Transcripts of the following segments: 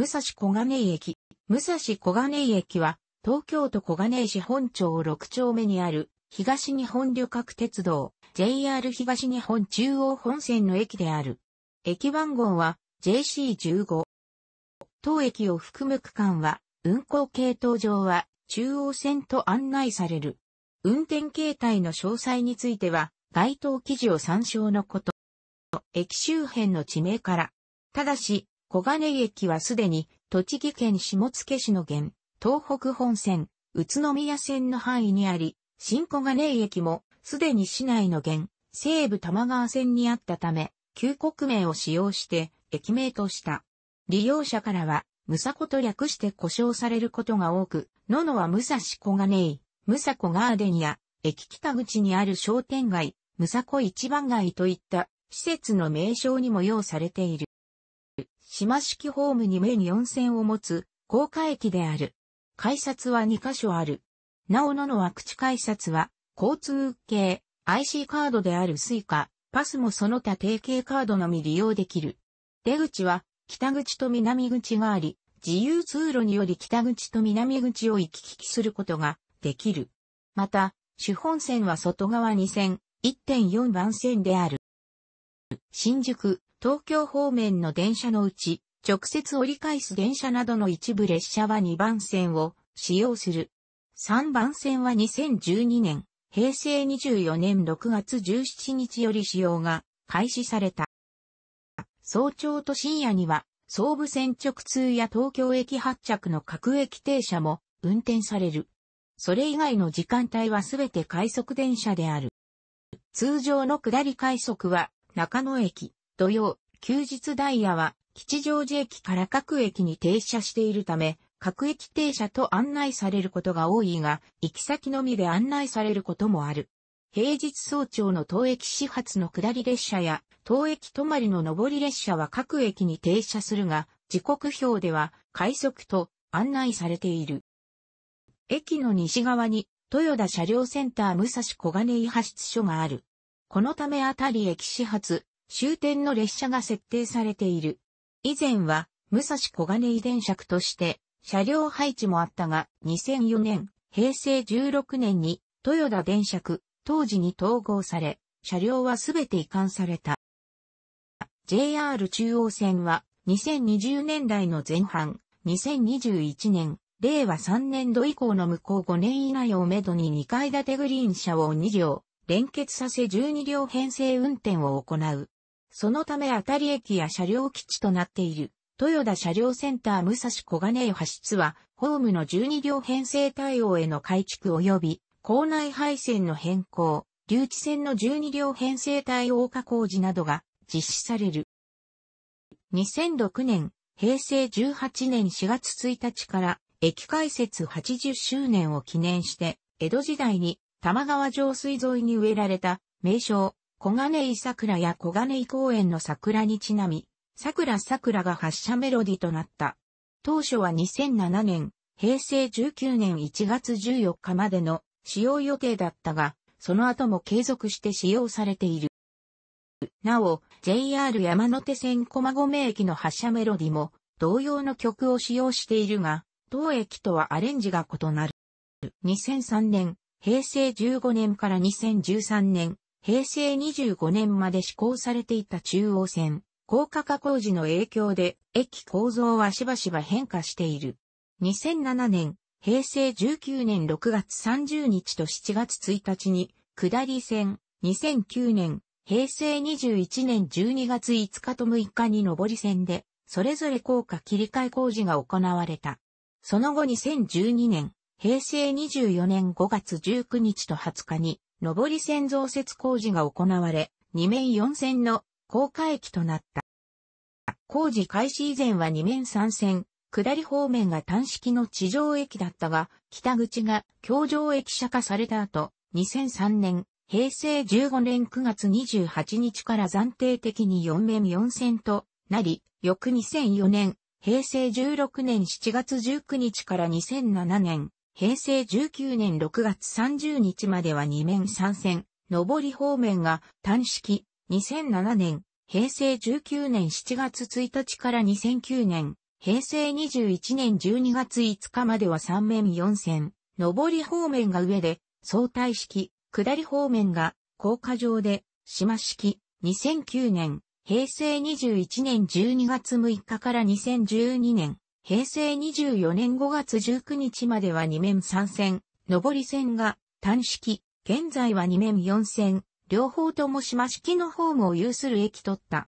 武蔵小金井駅。武蔵小金井駅は、東京都小金井市本町6丁目にある、東日本旅客鉄道、JR 東日本中央本線の駅である。駅番号は、JC15。当駅を含む区間は、運行系統上は、中央線と案内される。運転形態の詳細については、該当記事を参照のこと。駅周辺の地名から。ただし、小金井駅はすでに、栃木県下野市の現、東北本線、宇都宮線の範囲にあり、新小金井駅も、すでに市内の現、西武玉川線にあったため、旧国名を使用して、駅名とした。利用者からは、ムサコと略して呼称されることが多く、野野は武蔵小金井、武サコガーデンや、駅北口にある商店街、武サコ一番街といった、施設の名称にも用されている。島式ホームにに温線を持つ、高架駅である。改札は2カ所ある。なおののは口改札は、交通系、IC カードであるスイカ、パスもその他定型カードのみ利用できる。出口は、北口と南口があり、自由通路により北口と南口を行き来することができる。また、主本線は外側2線、1.4番線である。新宿、東京方面の電車のうち、直接折り返す電車などの一部列車は2番線を使用する。3番線は2012年、平成24年6月17日より使用が開始された。早朝と深夜には、総武線直通や東京駅発着の各駅停車も運転される。それ以外の時間帯はすべて快速電車である。通常の下り快速は中野駅、土曜、休日ダイヤは、吉祥寺駅から各駅に停車しているため、各駅停車と案内されることが多いが、行き先のみで案内されることもある。平日早朝の当駅始発の下り列車や、当駅止まりの上り列車は各駅に停車するが、時刻表では、快速と案内されている。駅の西側に、豊田車両センター武蔵小金井派出所がある。このためあたり駅始発、終点の列車が設定されている。以前は、武蔵小金井電車区として、車両配置もあったが、2004年、平成16年に、豊田電車区、当時に統合され、車両はすべて移管された。JR 中央線は、2020年代の前半、2021年、令和3年度以降の向こう5年以内をめどに2階建てグリーン車を2両、連結させ12両編成運転を行う。そのため当たり駅や車両基地となっている、豊田車両センター武蔵小金井派出は、ホームの12両編成対応への改築及び、校内配線の変更、留置線の12両編成対応化工事などが実施される。2006年、平成18年4月1日から駅開設80周年を記念して、江戸時代に玉川上水沿いに植えられた名称小金井桜や小金井公園の桜にちなみ、桜桜が発射メロディとなった。当初は2007年、平成19年1月14日までの使用予定だったが、その後も継続して使用されている。なお、JR 山手線駒込駅の発車メロディも同様の曲を使用しているが、当駅とはアレンジが異なる。2003年、平成15年から2013年、平成25年まで施行されていた中央線、高架化工事の影響で、駅構造はしばしば変化している。2007年、平成19年6月30日と7月1日に、下り線、2009年、平成21年12月5日と6日に上り線で、それぞれ高架切り替え工事が行われた。その後2012年、平成24年5月19日と20日に、上り線増設工事が行われ、2面4線の高架駅となった。工事開始以前は2面3線、下り方面が単式の地上駅だったが、北口が京上駅舎化された後、2003年、平成15年9月28日から暫定的に4面4線となり、翌2004年、平成16年7月19日から2007年、平成19年6月30日までは2面3線、上り方面が単式、2007年、平成19年7月1日から2009年、平成21年12月5日までは3面4線、上り方面が上で、相対式、下り方面が高架上で、島式、2009年、平成21年12月6日から2012年、平成24年5月19日までは2面3線、上り線が単式、現在は2面4線、両方とも島式のホームを有する駅取った。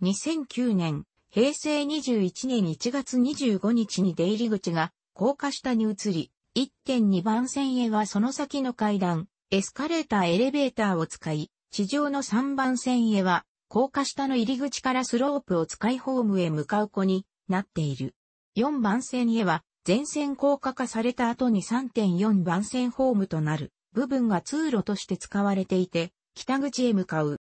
2009年、平成21年1月25日に出入り口が高架下に移り、1.2番線へはその先の階段、エスカレーターエレベーターを使い、地上の3番線へは高架下の入り口からスロープを使いホームへ向かう子になっている。4番線へは、全線高架化された後に3.4番線ホームとなる部分が通路として使われていて、北口へ向かう。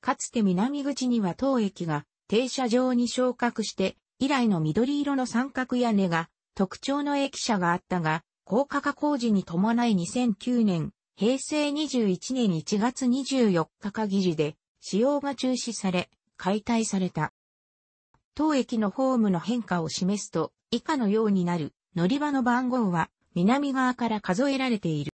かつて南口には当駅が停車場に昇格して、以来の緑色の三角屋根が特徴の駅舎があったが、高架化工事に伴い2009年、平成21年1月24日限りで使用が中止され、解体された。当駅のホームの変化を示すと、以下のようになる、乗り場の番号は、南側から数えられている。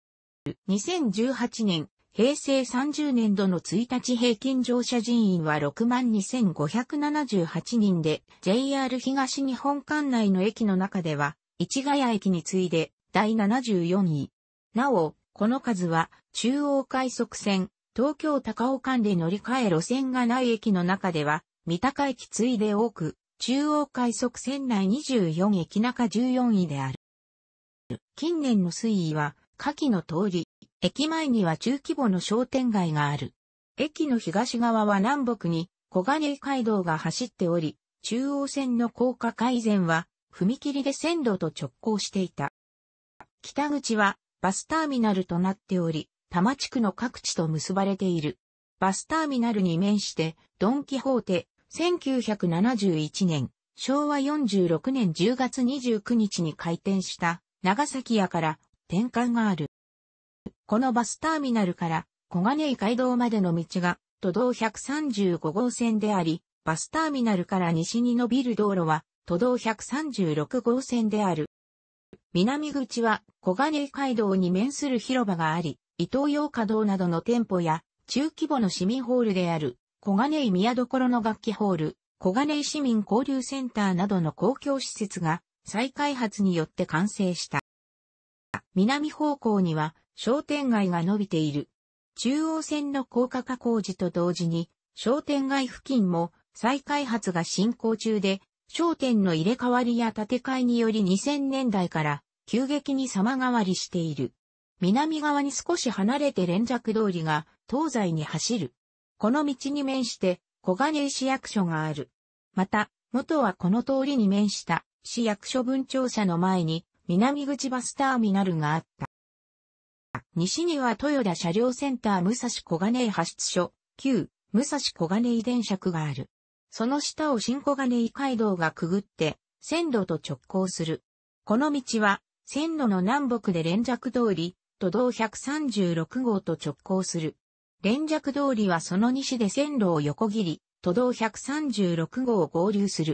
2018年、平成30年度の1日平均乗車人員は62,578人で、JR 東日本管内の駅の中では、市ヶ谷駅に次いで、第74位。なお、この数は、中央快速線、東京高尾間で乗り換え路線がない駅の中では、三鷹駅次いで多く、中央快速線内24駅中14位である。近年の推移は、下記の通り、駅前には中規模の商店街がある。駅の東側は南北に小金井街道が走っており、中央線の高架改善は踏切で線路と直行していた。北口はバスターミナルとなっており、多摩地区の各地と結ばれている。バスターミナルに面して、ドン・キホーテ、1971年、昭和46年10月29日に開店した長崎屋から転換がある。このバスターミナルから小金井街道までの道が都道135号線であり、バスターミナルから西に伸びる道路は都道136号線である。南口は小金井街道に面する広場があり、伊東洋華道などの店舗や中規模の市民ホールである、小金井宮所の楽器ホール、小金井市民交流センターなどの公共施設が再開発によって完成した。南方向には商店街が伸びている。中央線の高架化工事と同時に、商店街付近も再開発が進行中で、商店の入れ替わりや建て替えにより2000年代から急激に様変わりしている。南側に少し離れて連絡通りが東西に走る。この道に面して小金井市役所がある。また、元はこの通りに面した市役所分庁舎の前に南口バスターミナルがあった。西には豊田車両センター武蔵小金井発出所、旧武蔵小金井電車区がある。その下を新小金井街道がくぐって線路と直行する。この道は線路の南北で連絡通り、都道136号と直行する。連尺通りはその西で線路を横切り、都道136号を合流する。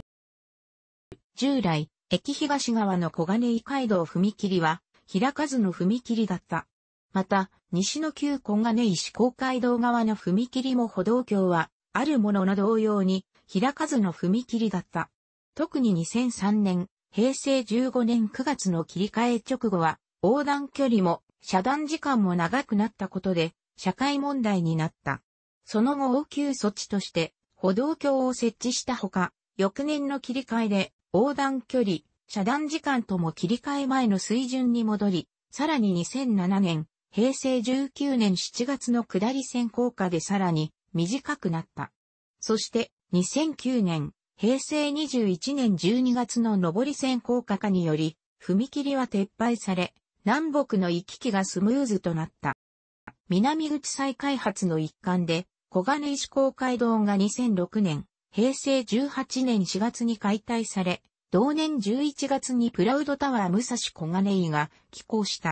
従来、駅東側の小金井街道踏切は、開かずの踏切だった。また、西の旧小金井市公街道側の踏切も歩道橋は、あるものの同様に、開かずの踏切だった。特に2003年、平成15年9月の切り替え直後は、横断距離も遮断時間も長くなったことで、社会問題になった。その後応急措置として、歩道橋を設置したほか、翌年の切り替えで、横断距離、遮断時間とも切り替え前の水準に戻り、さらに2007年、平成19年7月の下り線効果でさらに短くなった。そして2009年、平成21年12月の上り線効果化により、踏切は撤廃され、南北の行き来がスムーズとなった。南口再開発の一環で、小金石公会堂が2006年、平成18年4月に解体され、同年11月にプラウドタワー武蔵小金井が寄港した。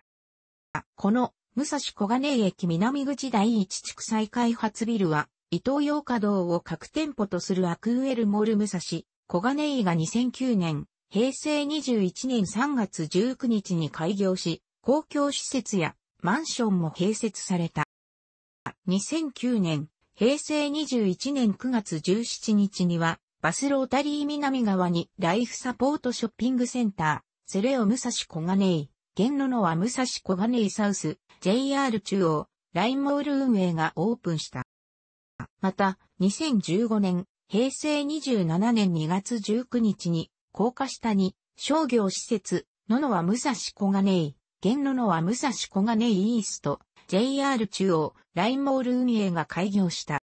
この武蔵小金井駅南口第一地区再開発ビルは、伊東洋華堂を各店舗とするアクウエルモール武蔵、小金井が2009年、平成21年3月19日に開業し、公共施設やマンションも併設された。2009年、平成21年9月17日には、バスロータリー南側にライフサポートショッピングセンター、セレオ武蔵小金井、現野のは武蔵小金井サウス、JR 中央、ラインモール運営がオープンした。また、2015年、平成27年2月19日に、高架下に商業施設、野ムは武蔵小金井、現野のは武蔵小金井イースト、JR 中央、ラインモール運営が開業した。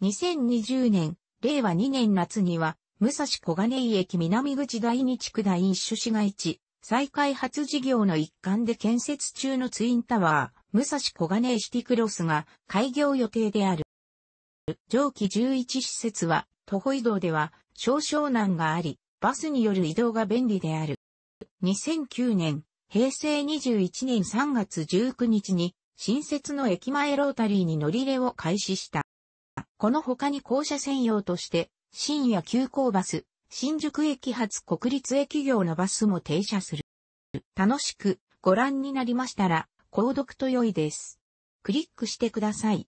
2020年、令和2年夏には、武蔵小金井駅南口第二地区第一種市街地、再開発事業の一環で建設中のツインタワー、武蔵小金井シティクロスが開業予定である。上記11施設は、徒歩移動では少々難があり、バスによる移動が便利である。2009年、平成21年3月19日に新設の駅前ロータリーに乗り入れを開始した。この他に校舎専用として深夜急行バス、新宿駅発国立駅業のバスも停車する。楽しくご覧になりましたら購読と良いです。クリックしてください。